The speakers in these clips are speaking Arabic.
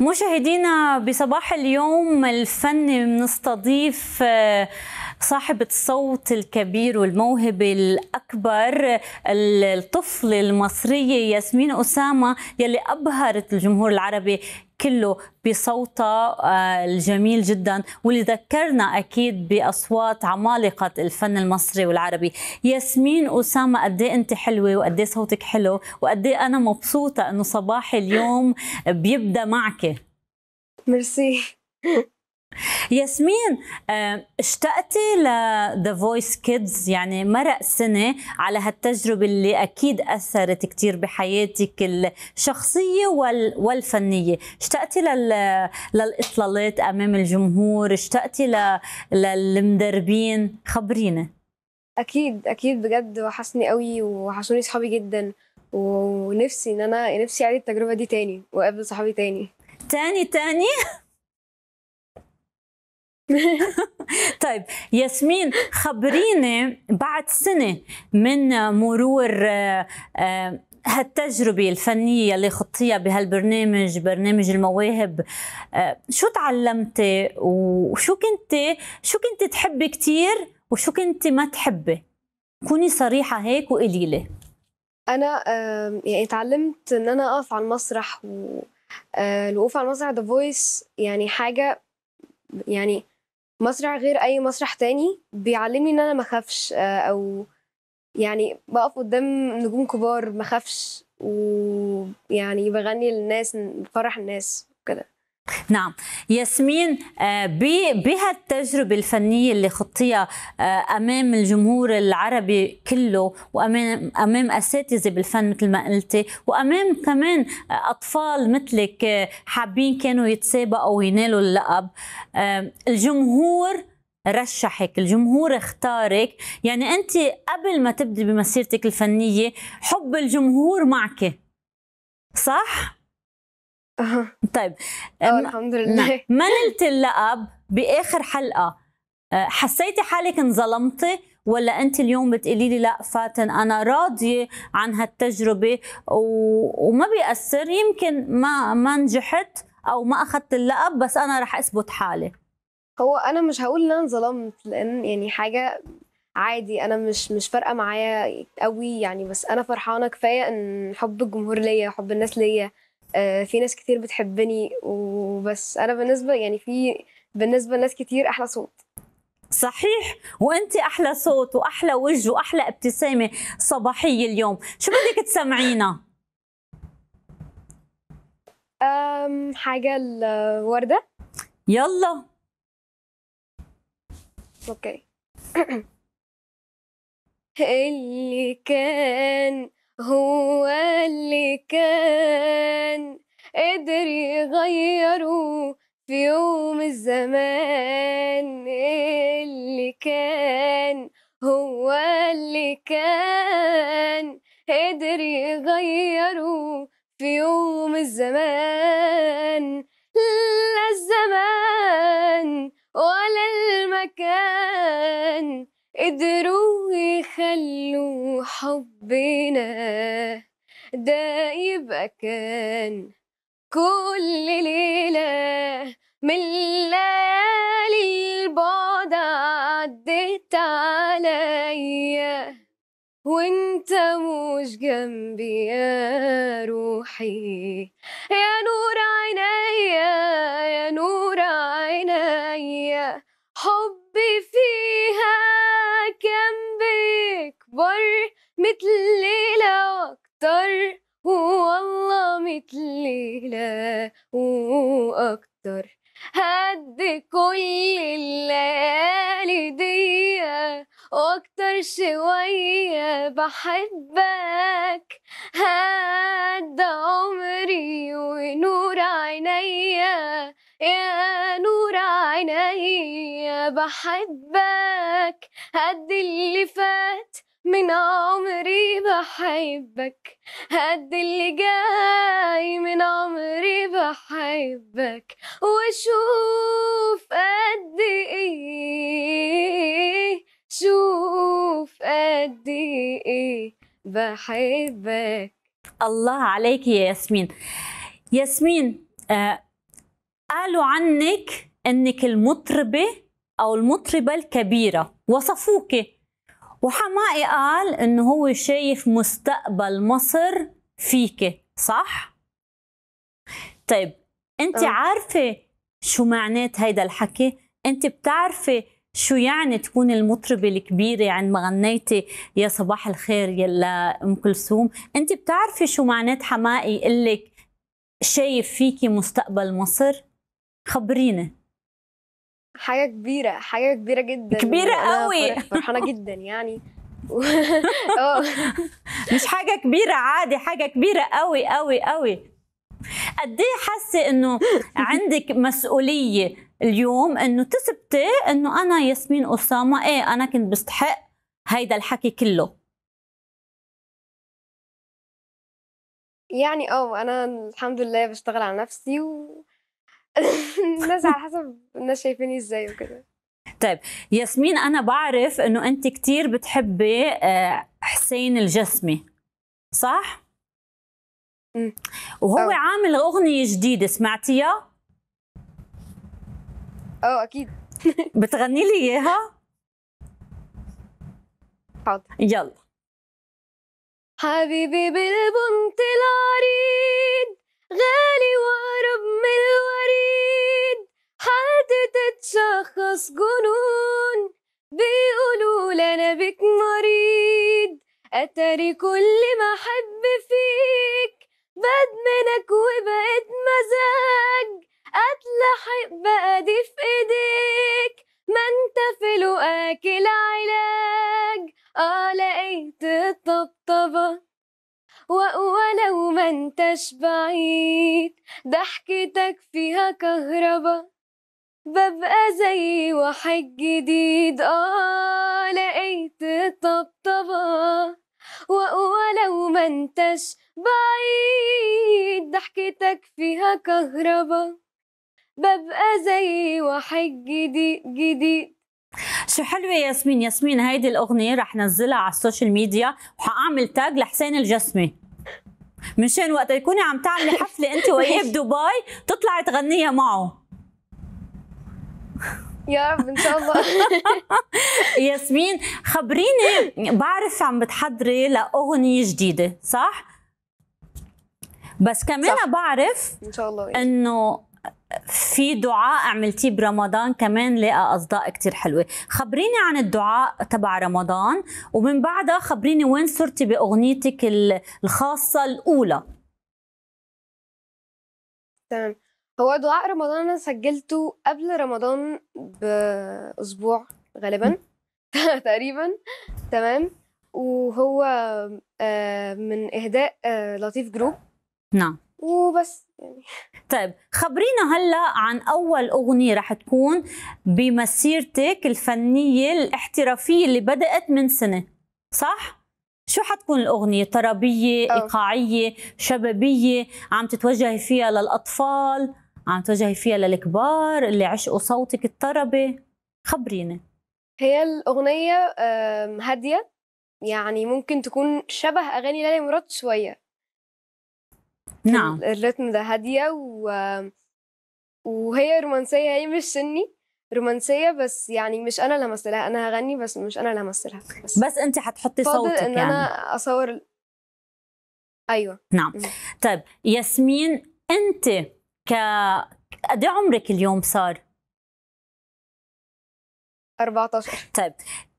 مشاهدينا بصباح اليوم الفن بنستضيف آه، صاحبة الصوت الكبير والموهبة الأكبر الطفل المصرية ياسمين أسامة يلي أبهرت الجمهور العربي كله بصوته آه، الجميل جدا واللي ذكرنا اكيد باصوات عمالقه الفن المصري والعربي ياسمين اسامه قد إيه انت حلوه وقد إيه صوتك حلو وقد إيه انا مبسوطه انه صباحي اليوم بيبدا معك ميرسي ياسمين اشتقتي لذا فويس كيدز يعني مرق سنه على هالتجربه اللي اكيد اثرت كثير بحياتك الشخصيه والفنيه اشتقتي لل للاطلالات امام الجمهور اشتقتي ل للمدربين خبرينا اكيد اكيد بجد وحشني قوي وحشوني صحابي جدا ونفسي ان انا نفسي اعيد التجربه دي تاني واقابل صحابي تاني تاني تاني طيب ياسمين خبريني بعد سنة من مرور آه، آه، هالتجربة الفنية اللي خضتيها بهالبرنامج برنامج المواهب آه، شو تعلمتي وشو كنت شو كنت تحبي كتير وشو كنت ما تحبي كوني صريحة هيك وقليلة أنا يعني تعلمت إن أنا أقف على المسرح والوقوف على المسرح ذا فويس يعني حاجة يعني مسرح غير أي مسرح تاني بيعلمني إن أنا ما أخافش آه، أو يعني بقف قدام نجوم كبار ما أخافش ويعني بغني للناس بفرح الناس وكده نعم ياسمين آه، بهالتجربة الفنية اللي خطيها آه، أمام الجمهور العربي كله وأمام أمام أساتذة بالفن مثل ما قلتي وأمام كمان آه، أطفال مثلك حابين كانوا يتسابقوا وينالوا اللقب الجمهور رشحك الجمهور اختارك يعني أنت قبل ما تبدي بمسيرتك الفنية حب الجمهور معك صح؟ طيب اه الحمد لله ما نعم. نلت اللقب باخر حلقه آه، حسيتي حالك انظلمتي ولا انت اليوم بتقولي لي لا فاتن انا راضيه عن هالتجربه و... وما بيأثر يمكن ما ما نجحت او ما اخذت اللقب بس انا رح اثبت حالي هو انا مش هقول ان انا انظلمت لان يعني حاجه عادي انا مش مش فارقه معايا قوي يعني بس انا فرحانه كفايه ان حب الجمهور ليا وحب الناس ليا آه، في ناس كتير بتحبني وبس انا بالنسبه يعني في بالنسبه لناس كتير احلى صوت صحيح وانت احلى صوت واحلى وجه واحلى ابتسامه صباحيه اليوم شو بدك تسمعينا أم حاجه الورده يلا اوكي اللي كان هو اللي كان قدر يغيره في يوم الزمان اللي كان هو اللي كان قدر يغيره في يوم الزمان لا الزمان ولا المكان قدروا خلوا حبنا ده يبقى كان كل ليلة من الليالي البعد عدت عليا وانت مش جنبي يا روحي يا نور عيني مثل ليلة واكتر والله مثل ليلة واكتر هد كل الليالي دي واكتر شوية بحبك هد عمري ونور عينيا يا نور عينيا بحبك هد اللي فات من عمري بحبك قد اللي جاي من عمري بحبك واشوف قد ايه شوف قد ايه بحبك الله عليك يا ياسمين ياسمين آه قالوا عنك انك المطربه او المطربه الكبيره وصفوكي وحمائي قال انه هو شايف مستقبل مصر فيك صح طيب انت آه. عارفه شو معنات هيدا الحكي انت بتعرفي شو يعني تكون المطربة الكبيرة عندما غنيتي يا صباح الخير يا أم كلثوم أنت بتعرفي شو معنات حمائي لك شايف فيكي مستقبل مصر خبريني حاجة كبيرة حاجة كبيرة جدا كبيرة قوي فرحانة جدا يعني آه. مش حاجة كبيرة عادي حاجة كبيرة قوي قوي قوي قد ايه حاسه انه عندك مسؤوليه اليوم انه تثبتي انه انا ياسمين اسامه ايه انا كنت بستحق هيدا الحكي كله يعني اه انا الحمد لله بشتغل على نفسي و الناس على حسب الناس شايفيني ازاي وكده طيب ياسمين انا بعرف انه انت كثير بتحبي آه، حسين الجسمي صح وهو أوه. عامل اغنيه جديده سمعتيها اه اكيد بتغني لي اياها حاضر يلا حبيبي بالبنت العريض غالي وقرب من تتشخص جنون بيقولوا لنا بك مريض اتاري كل ما احب فيك بدمنك وبقيت مزاج اتلحق بقى دي في ايديك ما انت في لقاك العلاج اه لقيت الطبطبه واقوى لو ما انتش بعيد ضحكتك فيها كهربا ببقى زي واحد جديد اه لقيت طبطبة لو ما انتش بعيد ضحكتك فيها كهربا ببقى زي واحد جديد جديد شو حلوة ياسمين ياسمين هيدي الأغنية رح نزلها على السوشيال ميديا وحأعمل تاج لحسين الجسمي مشان وقت تكوني عم تعملي حفلة أنت وياه بدبي تطلعي تغنيها معه يا رب ان شاء الله ياسمين خبريني بعرف عم بتحضري لاغنيه جديده صح بس كمان صح. بعرف ان شاء الله انه في دعاء عملتيه برمضان كمان لقى اصداء كتير حلوه خبريني عن الدعاء تبع رمضان ومن بعدها خبريني وين صرتي باغنيتك الخاصه الاولى تمام هو دعاء رمضان انا سجلته قبل رمضان باسبوع غالبا تقريبا تمام وهو آه، من اهداء آه، لطيف جروب نعم وبس يعني طيب خبرينا هلا عن اول اغنيه رح تكون بمسيرتك الفنيه الاحترافيه اللي بدات من سنه صح شو حتكون الأغنية؟ طربية، أوه. إيقاعية، شبابية، عم تتوجهي فيها للأطفال، عم توجهي فيها للكبار اللي عشقوا صوتك الطربي خبريني هي الأغنية هادية يعني ممكن تكون شبه أغاني لالي مراد شوية نعم الريتم ده هادية و... وهي رومانسية هي مش سني رومانسيه بس يعني مش انا اللي همثلها انا هغني بس مش انا اللي همثلها بس, بس انت هتحطي صوتك ان يعني. انا اصور ايوه نعم طيب ياسمين انت ك قد إيه عمرك اليوم صار؟ 14 طيب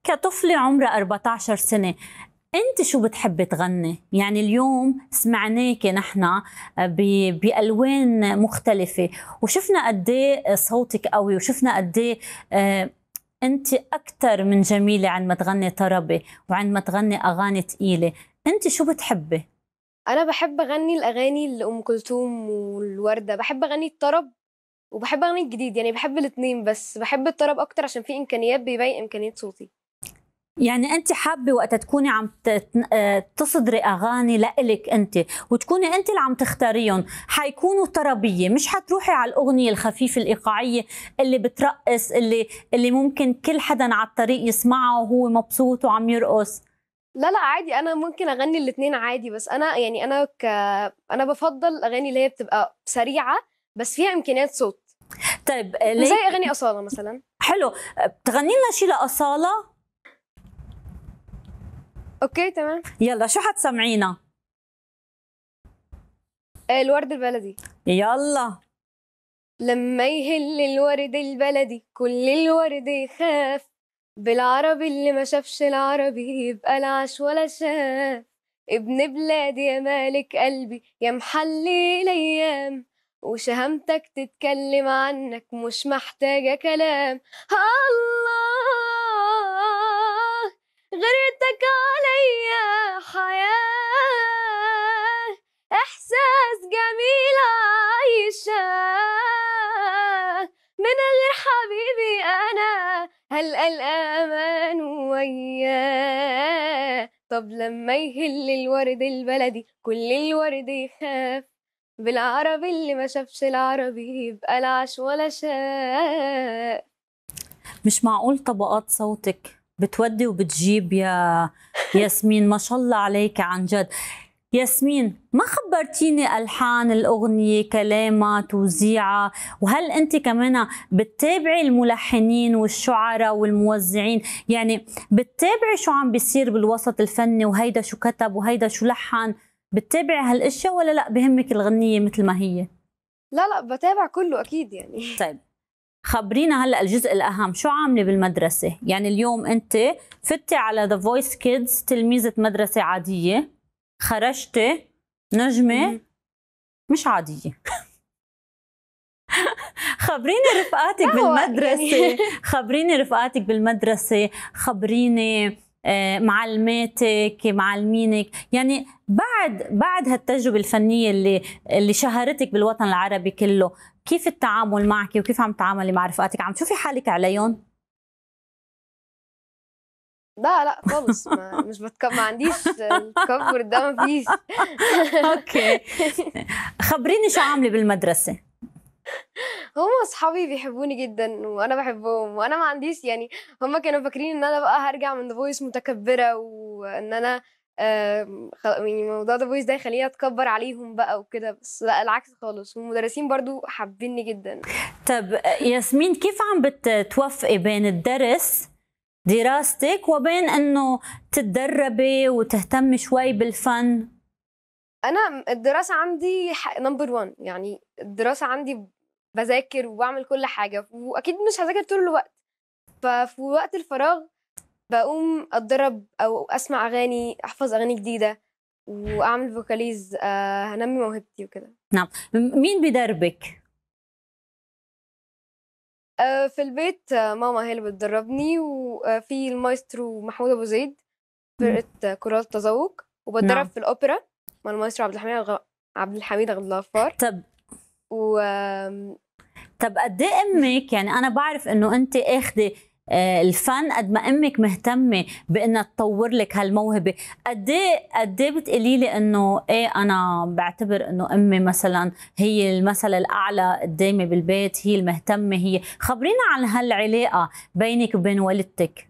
كطفلة عمرها 14 سنة انت شو بتحبي تغني يعني اليوم سمعناك نحن بالوان مختلفه وشفنا قد إيه صوتك قوي وشفنا قد إيه، آه، انت اكثر من جميله عندما تغني طربي وعندما تغني اغاني ثقيله انت شو بتحبي انا بحب اغني الاغاني لام كلثوم والورده بحب اغني الطرب وبحب اغني الجديد يعني بحب الاتنين بس بحب الطرب اكتر عشان في امكانيات بيبين امكانيات صوتي يعني انت حابه وقت تكوني عم آه، تصدري اغاني لإلك انت وتكوني انت اللي عم تختاريهم حيكونوا طربيه مش حتروحي على الاغنيه الخفيفه الايقاعيه اللي بترقص اللي اللي ممكن كل حدا على الطريق يسمعها وهو مبسوط وعم يرقص لا لا عادي انا ممكن اغني الاثنين عادي بس انا يعني انا ك... انا بفضل الاغاني اللي هي بتبقى سريعه بس فيها امكانيات صوت طيب آه، ليه؟ زي اغاني اصاله مثلا حلو آه، بتغني لنا شيء لاصاله اوكي تمام يلا شو حتسمعينا آه، الورد البلدي يلا لما يهل الورد البلدي كل الورد يخاف بالعربي اللي ما شافش العربي يبقى العش ولا شاف ابن بلادي يا مالك قلبي يا محلي الايام وشهامتك تتكلم عنك مش محتاجه كلام الله غيرتك عليا حياه احساس جميل عايشه من غير حبيبي أنا هل الأمان وياه طب لما يهل الورد البلدي كل الورد يخاف بالعربي اللي ما شافش العربي يبقى العش ولا شاف مش معقول طبقات صوتك بتودي وبتجيب يا ياسمين ما شاء الله عليك عن جد ياسمين ما خبرتيني الحان الاغنيه كلامها توزيعها وهل انت كمان بتتابعي الملحنين والشعراء والموزعين يعني بتتابعي شو عم بيصير بالوسط الفني وهيدا شو كتب وهيدا شو لحن بتتابعي هالاشياء ولا لا بهمك الغنيه مثل ما هي لا لا بتابع كله اكيد يعني طيب خبرينا هلا الجزء الاهم شو عامله بالمدرسه يعني اليوم انت فتي على ذا فويس كيدز تلميذه مدرسه عاديه خرجتي نجمه مش عاديه يعني. خبريني رفقاتك بالمدرسة خبريني رفقاتك بالمدرسة خبريني معلماتك معلمينك يعني بعد بعد هالتجربة الفنية اللي اللي شهرتك بالوطن العربي كله كيف التعامل معك وكيف عم تتعاملي مع رفقاتك عم تشوفي حالك عليهم لا لا خالص مش بتك... ما عنديش تكبر ده ما فيش اوكي خبريني شو عامله بالمدرسه هم اصحابي بيحبوني جدا وانا بحبهم وانا ما عنديش يعني هم كانوا فاكرين ان انا بقى هرجع من ذا فويس متكبره وان انا آه يعني موضوع ذا فويس ده يخليني اتكبر عليهم بقى وكده بس لا العكس خالص والمدرسين برضو حابيني جدا طب ياسمين كيف عم بتوفقي بين الدرس دراستك وبين انه تتدربي وتهتمي شوي بالفن انا الدراسه عندي نمبر 1 يعني الدراسه عندي بذاكر وبعمل كل حاجه واكيد مش هذاكر طول الوقت ففي وقت الفراغ بقوم اتدرب او اسمع اغاني احفظ اغاني جديده واعمل فوكاليز آه، هنمي موهبتي وكده نعم مين بيدربك آه، في البيت آه، ماما هي اللي بتدربني وفي المايسترو محمود ابو زيد فرقه كورال التذوق وبتدرب نعم. في الاوبرا مع المايسترو عبد الحميد غ... عبد الحميد عبد الغفار طب و طب قد ايه امك يعني انا بعرف انه انت اخذه آه، الفن قد ما امك مهتمه بانها تطور لك هالموهبه قد ايه قد ايه بتقولي لي انه ايه انا بعتبر انه امي مثلا هي المثل الاعلى قدامي بالبيت هي المهتمه هي خبرينا عن هالعلاقه بينك وبين والدتك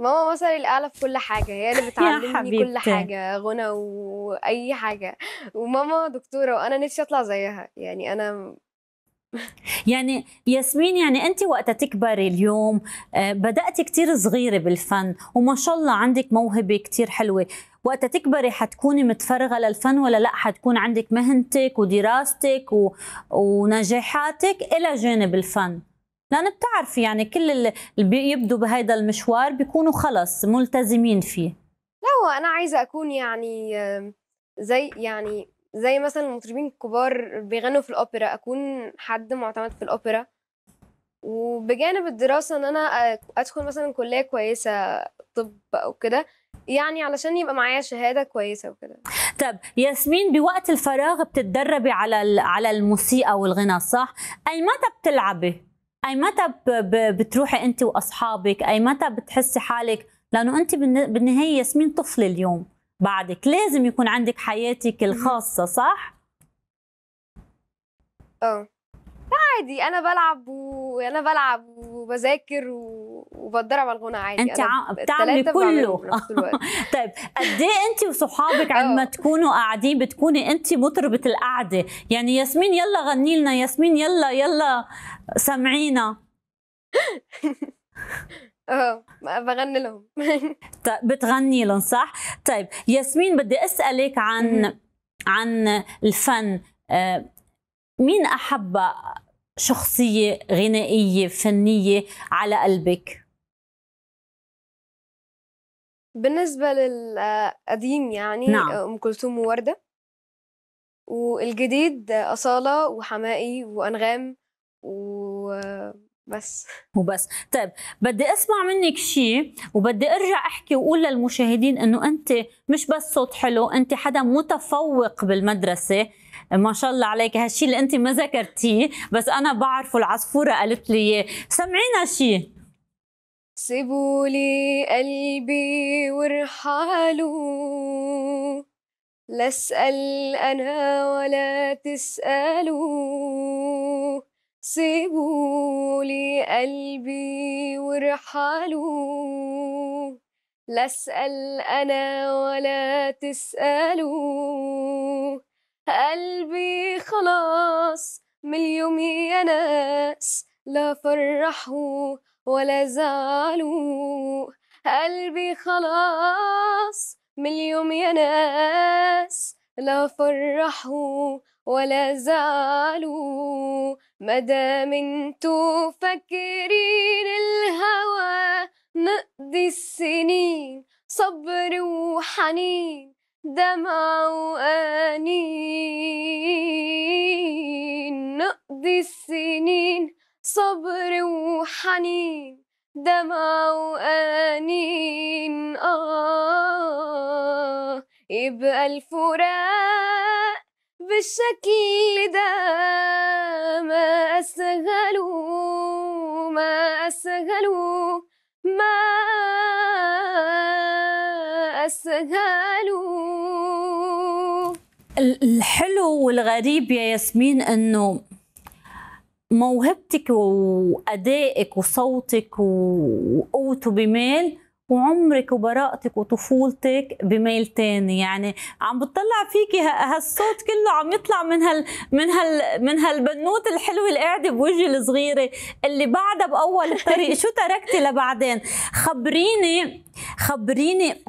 ماما مثلي الاعلى في كل حاجه هي اللي بتعلمني كل حاجه غنى واي حاجه وماما دكتوره وانا نفسي اطلع زيها يعني انا يعني ياسمين يعني انت وقتها تكبري اليوم آه، بداتي كثير صغيره بالفن وما شاء الله عندك موهبه كثير حلوه وقتها تكبري حتكوني متفرغه للفن ولا لا حتكون عندك مهنتك ودراستك و... ونجاحاتك الى جانب الفن لان بتعرفي يعني كل اللي بيبدوا بهذا المشوار بيكونوا خلص ملتزمين فيه لا انا عايزه اكون يعني زي يعني زي مثلا المطربين الكبار بيغنوا في الاوبرا اكون حد معتمد في الاوبرا وبجانب الدراسه ان انا ادخل مثلا كليه كويسه طب او كده يعني علشان يبقى معايا شهاده كويسه وكده طب ياسمين بوقت الفراغ بتتدربي على على الموسيقى والغنى صح اي متى بتلعبي اي متى بتروحي انت واصحابك اي متى بتحسي حالك لانه انت بالنهايه ياسمين طفله اليوم بعدك لازم يكون عندك حياتك الخاصة صح؟ اه عادي انا بلعب وانا بلعب وبذاكر وبتدرب على الغنى عادي انت ع... بتعملي كله طيب قد ايه انت وصحابك اه. عندما تكونوا قاعدين بتكوني انت مطربه القعده يعني ياسمين يلا غني لنا ياسمين يلا يلا سمعينا اه بغني لهم طيب بتغني لهم صح؟ طيب ياسمين بدي اسالك عن عن الفن آه، مين احب شخصيه غنائيه فنيه على قلبك؟ بالنسبه للقديم يعني نعم. ام كلثوم وورده والجديد اصاله وحماقي وانغام و بس وبس طيب بدي اسمع منك شيء وبدي ارجع احكي واقول للمشاهدين انه انت مش بس صوت حلو انت حدا متفوق بالمدرسه ما شاء الله عليك هالشيء اللي انت ما ذكرتيه بس انا بعرفه العصفوره قالت لي اياه سمعينا شيء سيبوا لي قلبي وارحالوا لا اسال انا ولا تسالوا سيبوا لي قلبي وارحلوا لا اسأل أنا ولا تسألوا قلبي خلاص اليوم يا ناس لا فرحوا ولا زعلوا قلبي خلاص اليوم يا ناس لا فرحوا ولا زالوا مدى منتو فاكرين الهوى مقضي السنين صبر وحنين دمع وأنين نقضي السنين صبر وحنين دمع وأنين آه يبقى الفراق بالشكل ده ما أسهلو ما أسهلو ما أسهلو الحلو والغريب يا ياسمين أنه موهبتك وأدائك وصوتك وقوته بميل وعمرك وبراءتك وطفولتك بميل تاني يعني عم بتطلع فيكي هالصوت كله عم يطلع من هال من هال من هالبنوته الحلوه اللي قاعده بوجهي الصغيره اللي بعدها باول الطريق شو تركتي لبعدين خبريني خبريني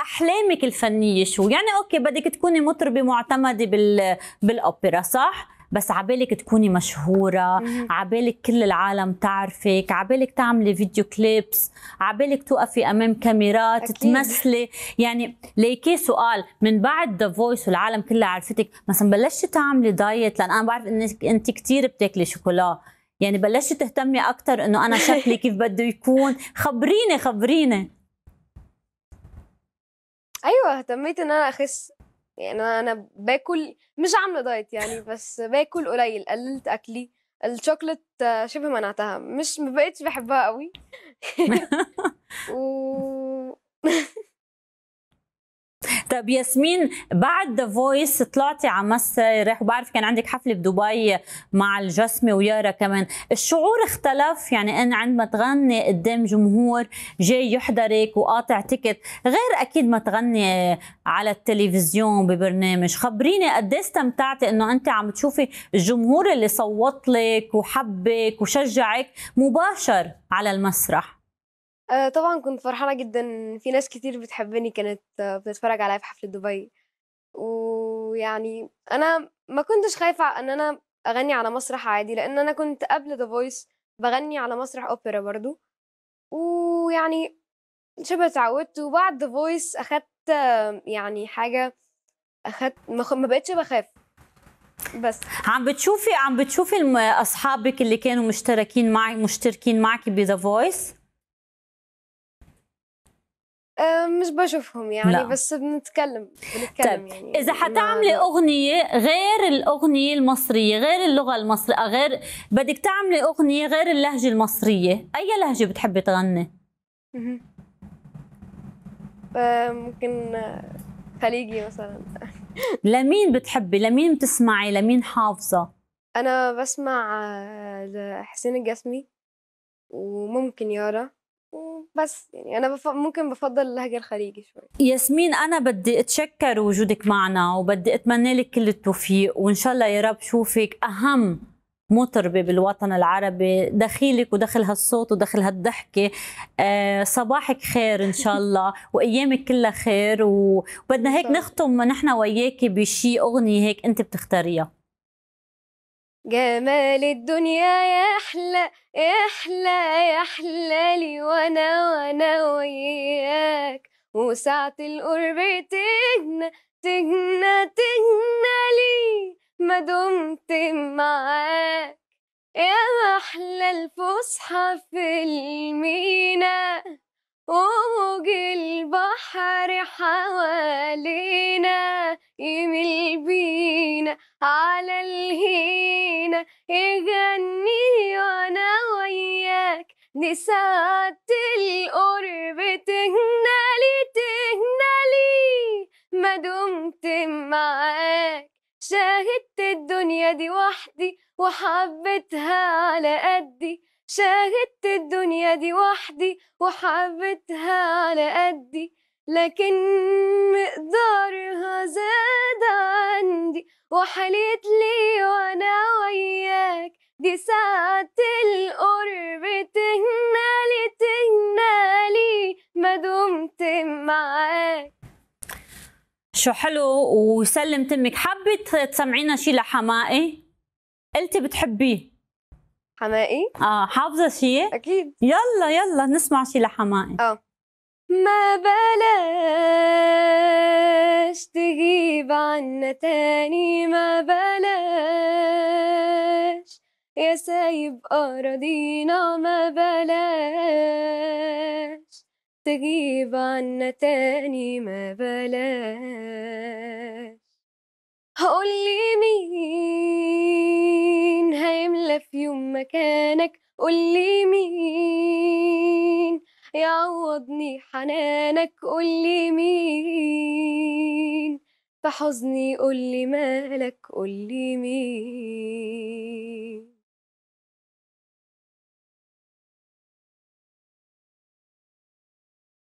احلامك الفنيه شو يعني اوكي بدك تكوني مطربه معتمده بال بالاوبرا صح بس عبالك تكوني مشهوره عبالك كل العالم تعرفك عبالك تعملي فيديو كليبس عبالك توقفي امام كاميرات أكيد. تمثلي يعني ليكي سؤال من بعد ذا فويس والعالم كلها عرفتك مثلا بلشتي تعملي دايت لان انا بعرف انك انت كثير بتاكلي شوكولا يعني بلشتي تهتمي اكثر انه انا شكلي كيف بده يكون خبريني خبريني ايوه اهتميت ان انا اخس يعني انا باكل مش عامله دايت يعني بس باكل قليل قللت اكلي الشوكليت شبه منعتها مش بقتش بحبها قوي و طب ياسمين بعد ذا فويس طلعتي على مسرح وبعرف كان عندك حفله بدبي مع الجسمه ويارا كمان الشعور اختلف يعني ان عندما تغني قدام جمهور جاي يحضرك وقاطع تيكت غير اكيد ما تغني على التلفزيون ببرنامج خبريني قد إيه استمتعتي انه انت عم تشوفي الجمهور اللي صوت لك وحبك وشجعك مباشر على المسرح آه، طبعًا كنت فرحانة جدًا، في ناس كتير بتحبّني كانت بتتفرّج عليّا في حفلة دبي، ويعني أنا ما كنتش خايفة إن أنا أغنّي على مسرح عادي، لإن أنا كنت قبل ذا فويس بغني على مسرح أوبرا برضه، ويعني شِبه اتعوّدت، وبعد ذا فويس أخدت يعني حاجة أخدت ما خ ما بقيتش بس. عم بتشوفي عم بتشوفي أصحابِك اللي كانوا مشتركين معي مشتركين معِك بذا فويس؟ مش بشوفهم يعني لا. بس بنتكلم بنتكلم طيب. يعني اذا حتعملي اغنيه غير الاغنيه المصريه غير اللغه المصريه آه، غير بدك تعملي اغنيه غير اللهجه المصريه اي لهجه بتحبي تغني أه، ممكن آه، خليجي مثلا لمين بتحبي لمين بتسمعي لمين حافظه انا بسمع لحسين الجسمي وممكن يارا بس يعني انا بف... ممكن بفضل اللهجه الخليجي شوي ياسمين انا بدي اتشكر وجودك معنا وبدي اتمنى لك كل التوفيق وان شاء الله يا رب شوفك اهم مطربه بالوطن العربي دخيلك ودخل هالصوت ودخل هالضحكه آه، صباحك خير ان شاء الله وايامك كلها خير وبدنا هيك نختم نحن وياكي بشي اغنيه هيك انت بتختاريها جمال الدنيا يا احلى يا احلى يا احلى لي وانا وانا وياك وساعة القرب تجنى تجنى تجنى لي ما دمت معاك يا احلى الفسحة في الميناء فوق البحر حوالينا يمل بينا على الهينا يغني وانا وياك نساعة القرب تهنالي تهنالي ما دمت معاك شاهدت الدنيا دي وحدي وحبتها على قدي شاهدت الدنيا دي وحدي وحبيتها على قدي لكن مقدارها زاد عندي وحليت لي وانا وياك دي ساعة القرب تهنالي تهنالي ما دمت معاك شو حلو وسلم تمك حابة تسمعينا شي لحمائي إيه؟ قلتي بتحبيه حمائي اه حافظه شيء اكيد يلا يلا نسمع شيء لحمائي اه ما بلاش تجيب عنا تاني ما بلاش يا سايب أراضينا ما بلاش تجيب عنا تاني ما بلاش قولي مين هيملى في يوم مكانك قولي مين يعوضني حنانك قولي مين في حزني قولي مالك قولي مين